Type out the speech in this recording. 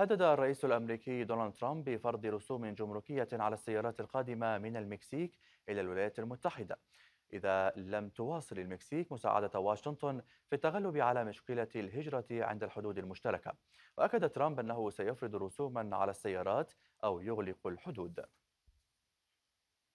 هدد الرئيس الامريكي دونالد ترامب بفرض رسوم جمركيه على السيارات القادمه من المكسيك الى الولايات المتحده اذا لم تواصل المكسيك مساعده واشنطن في التغلب على مشكله الهجره عند الحدود المشتركه واكد ترامب انه سيفرض رسوما على السيارات او يغلق الحدود